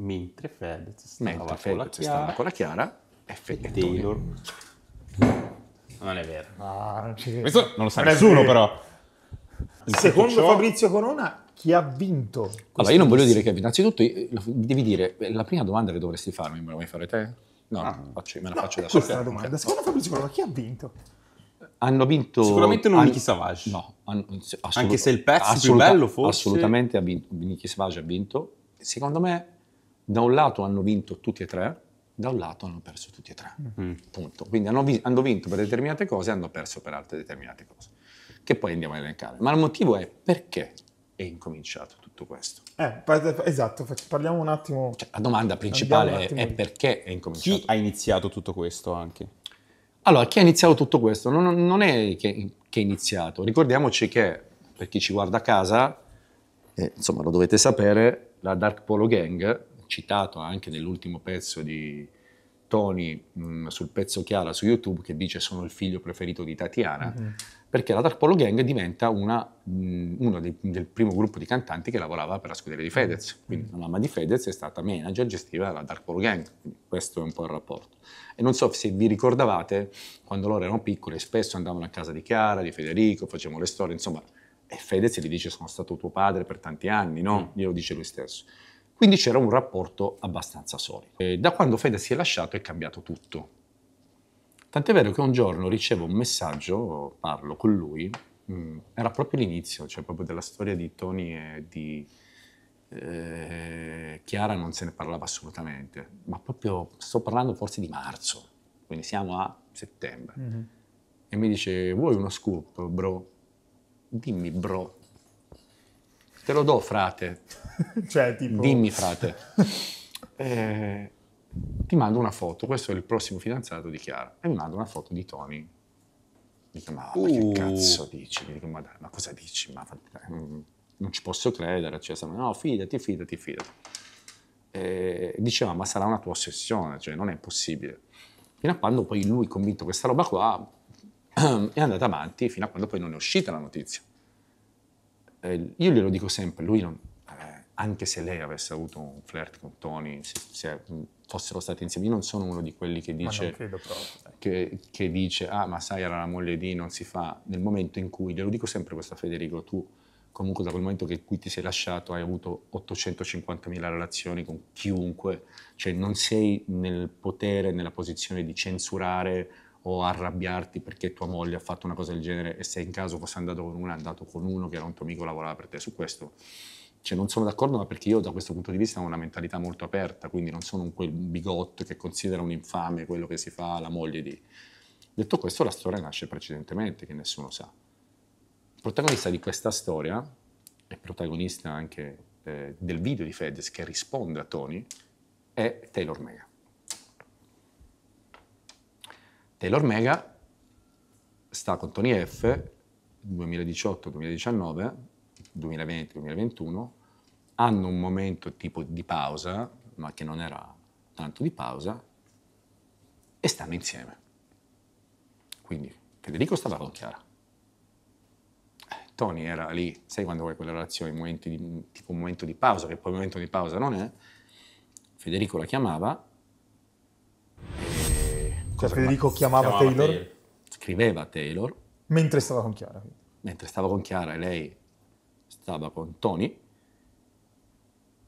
mentre Fedez stava, mentre Fedez con, la stava con la Chiara e Fedez Taylor non è vero ah, non questo non lo sa non nessuno però secondo ciò... Fabrizio Corona chi ha vinto allora io non voglio dire che ha vinto innanzitutto devi dire eh, la prima domanda che dovresti farmi me la vuoi fare te? no, ah. faccio, me la no, faccio da sola questa è la domanda secondo Fabrizio Corona chi ha vinto? hanno vinto sicuramente non Nicky Savage no hanno, assolut- anche se il pezzo più bello fosse... assolutamente ha vinto Nicky Savage ha vinto secondo me da un lato hanno vinto tutti e tre, da un lato hanno perso tutti e tre. Mm. Punto. Quindi hanno, hanno, vinto per determinate cose e hanno perso per altre determinate cose, che poi andiamo a elencare. Ma il motivo è perché è incominciato tutto questo. Eh, esatto, parliamo un attimo. Cioè, la domanda principale è, è, perché è incominciato. Chi ha iniziato tutto questo anche? Allora, chi ha iniziato tutto questo? Non, non è che, che è iniziato. Ricordiamoci che, per chi ci guarda a casa, eh, insomma lo dovete sapere, la Dark Polo Gang citato anche nell'ultimo pezzo di Tony mh, mm, sul pezzo Chiara su YouTube che dice sono il figlio preferito di Tatiana, mm-hmm. perché la Tarpolo Gang diventa una, mh, mm, uno dei, del primo gruppo di cantanti che lavorava per la scuderia di Fedez. Mm-hmm. Quindi la mamma di Fedez è stata manager gestiva della Tarpolo Gang, Quindi questo è un po' il rapporto. E non so se vi ricordavate quando loro erano piccoli spesso andavano a casa di Chiara, di Federico, facevano le storie, insomma, e Fedez gli dice sono stato tuo padre per tanti anni, no? Mm. Glielo dice lui stesso. Quindi c'era un rapporto abbastanza solido. E da quando Fede si è lasciato è cambiato tutto. Tant'è vero che un giorno ricevo un messaggio, parlo con lui, mm, era proprio l'inizio, cioè proprio della storia di Tony e di eh, Chiara non se ne parlava assolutamente, ma proprio sto parlando forse di marzo, quindi siamo a settembre. Mm-hmm. E mi dice, vuoi uno scoop, bro? Dimmi, bro. Te lo do, frate. cioè, tipo... Dimmi, frate. eh, ti mando una foto, questo è il prossimo fidanzato di Chiara, e mi mando una foto di Tony. Dico, ma, ma che uh. cazzo dici? Dico, ma, dai, ma cosa dici? Ma, mm, non ci posso credere, cioè, no, fidati, fidati, fidati. E diceva, ma sarà una tua ossessione, cioè non è possibile. Fino a quando poi lui, convinto questa roba qua, è andata avanti, fino a quando poi non è uscita la notizia eh, io glielo dico sempre, lui non, eh, anche se lei avesse avuto un flirt con Tony, se, se, mm, fossero stati insieme, io non sono uno di quelli che dice, proprio, che, che dice, ah ma sai era la moglie di, non si fa, nel momento in cui, glielo dico sempre questo a Federico, tu comunque da quel momento che qui ti sei lasciato hai avuto 850.000 relazioni con chiunque, cioè non sei nel potere, nella posizione di censurare o arrabbiarti perché tua moglie ha fatto una cosa del genere e se in caso fosse andato con una, è andato con uno che era un tuo amico e lavorava per te. Su questo cioè, non sono d'accordo, ma perché io da questo punto di vista ho una mentalità molto aperta, quindi non sono un quel bigotto che considera un infame quello che si fa alla moglie di... Detto questo, la storia nasce precedentemente, che nessuno sa. Il protagonista di questa storia, e protagonista anche eh, del video di Fedez che risponde a Tony, è Taylor Mega. Taylor Mega sta con Tony F 2018, 2019, 2020, 2021, hanno un momento tipo di pausa, ma che non era tanto di pausa, e stanno insieme. Quindi Federico stava con Chiara. Eh, Tony era lì, sai quando vuoi quella relazione, momenti di, tipo un momento di pausa, che poi un momento di pausa non è, Federico la chiamava cioè Federico chiamava, chiamava Taylor? Taylor? Scriveva Taylor. Mentre stava con Chiara. Mentre stava con Chiara e lei stava con Tony.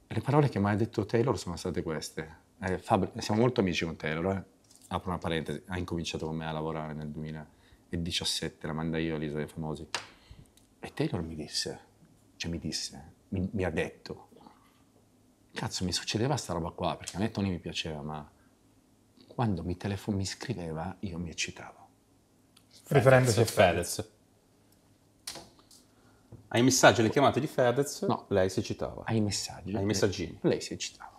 Le parole che mi ha detto Taylor sono state queste. Eh, Fabri- siamo molto amici con Taylor, eh? apro una parentesi, ha incominciato con me a lavorare nel 2017, la manda io all'Isola dei Famosi. E Taylor mi disse, cioè mi disse, mi, mi ha detto, cazzo mi succedeva sta roba qua, perché a me Tony mi piaceva, ma quando mi, telefon- mi scriveva io mi eccitavo. Riferendosi a Fedez. Ai messaggi e alle chiamate di Fedez no. lei si eccitava. Ai messaggi. Ai messaggini. Lei si eccitava.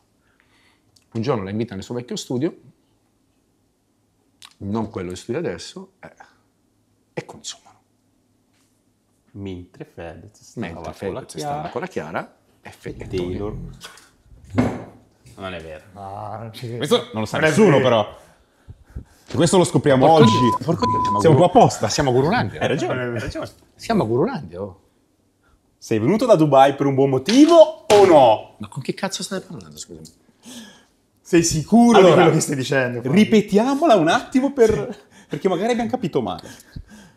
Un giorno la invita nel suo vecchio studio, non quello che studia adesso, eh, e consumano. Mentre Fedez stava, Mentre Fedez con, la Chiara, stava con la Chiara e, Fe- Taylor. Taylor. Non è vero. Ah, non ci Questo non lo sa non nessuno, però. Questo lo scopriamo porco oggi. Dio, porco Dio, siamo, siamo guru... qua apposta. Siamo a Gurulandia. Hai ragione, hai ragione. Siamo a Gurulandia. Oh. Sei venuto da Dubai per un buon motivo o no? Ma con che cazzo stai parlando, scusami? Sei sicuro allora, di quello che stai dicendo? Poi? Ripetiamola un attimo per... perché magari abbiamo capito male.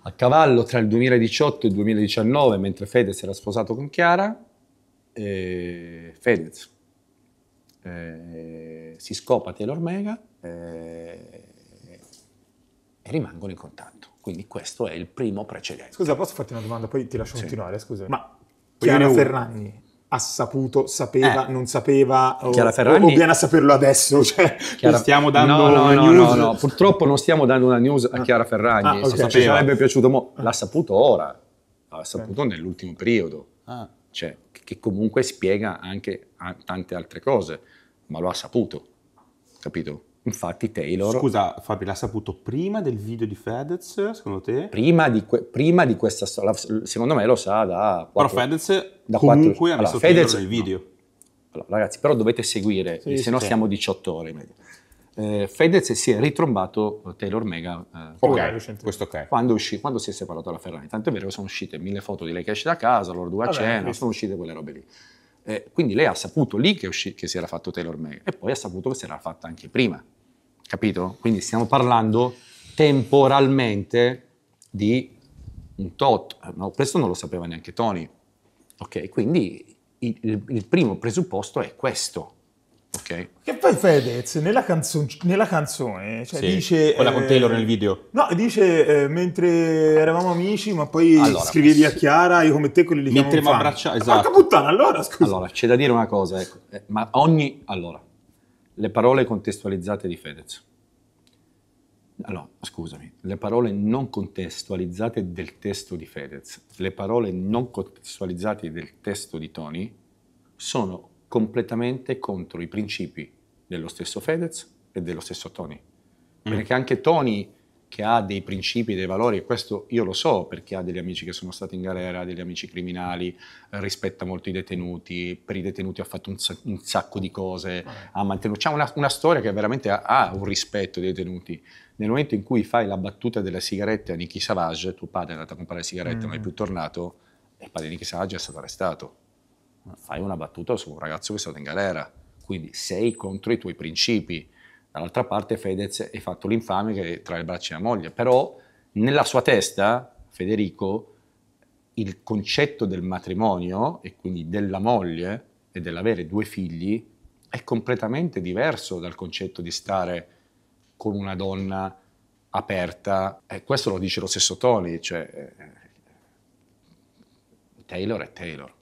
A cavallo tra il 2018 e il 2019, mentre Fedez era sposato con Chiara, e Fedez eh, si scopa Taylor Mega eh, e rimangono in contatto. Quindi questo è il primo precedente. Scusa, posso farti una domanda? Poi ti lascio sì. continuare, scusa. Ma Chiara Ferragni ha saputo, sapeva, eh. non sapeva o, Ferragni, o viene a saperlo adesso? Cioè, Chiara, stiamo dando no, no, no, no, purtroppo non stiamo dando una news a ah. Chiara Ferragni, ah, okay. so, ci sarebbe piaciuto, mo, l'ha saputo ora, l'ha saputo okay. Eh. nell'ultimo periodo. Ah. Cioè, che comunque spiega anche tante altre cose, ma lo ha saputo, capito? Infatti Taylor... Scusa Fabio, l'ha saputo prima del video di Fedez, secondo te? Prima di, que- prima di questa storia, secondo me lo sa da... 4, però Fedez da comunque 4... ha messo allora, Fedez, nel video. No. Allora, ragazzi, però dovete seguire, sì, se no sì. siamo 18 ore eh, Fedez si è ritrombato eh, Taylor Mega eh, okay, okay. quando, uscì, quando si è separato dalla Ferrari. Tanto è vero che sono uscite mille foto di lei che esce da casa, loro due a Vabbè, cena, sono uscite quelle robe lì. Eh, quindi lei ha saputo lì che, uscì, che si era fatto Taylor Mega e poi ha saputo che si era fatta anche prima, capito? Quindi stiamo parlando temporalmente di un tot, eh, no, questo non lo sapeva neanche Tony. Ok, quindi il, il primo presupposto è questo, Okay. Che poi Fedez nella, canzon- nella canzone cioè, sì, dice. Quella con Taylor eh, nel video. No, dice eh, mentre eravamo amici, ma poi allora, scrivevi a Chiara, io come te quelli li Mentre mi abbraccia, ah, Esatto. Porca puttana, allora scusa. Allora, c'è da dire una cosa, ecco. eh, ma ogni. Allora, le parole contestualizzate di Fedez. Allora, scusami, le parole non contestualizzate del testo di Fedez, le parole non contestualizzate del testo di Tony sono completamente contro i principi dello stesso Fedez e dello stesso Tony. Mm. Perché anche Tony, che ha dei principi, dei valori, e questo io lo so perché ha degli amici che sono stati in galera, degli amici criminali, rispetta molto i detenuti, per i detenuti ha fatto un, un sacco di cose, mm. ha mantenuto... C'è una, una storia che veramente ha, ha un rispetto dei detenuti nel momento in cui fai la battuta delle sigarette a Nicky Savage, tuo padre è andato a comprare sigarette, mm. non è più tornato, e il padre di Nicky Savage è stato arrestato fai una battuta su un ragazzo che è stato in galera, quindi sei contro i tuoi principi. Dall'altra parte Fedez è fatto l'infame che è tra le braccia della moglie, però nella sua testa, Federico, il concetto del matrimonio e quindi della moglie e dell'avere due figli è completamente diverso dal concetto di stare con una donna aperta. E eh, questo lo dice lo stesso Tony, cioè eh, Taylor è Taylor.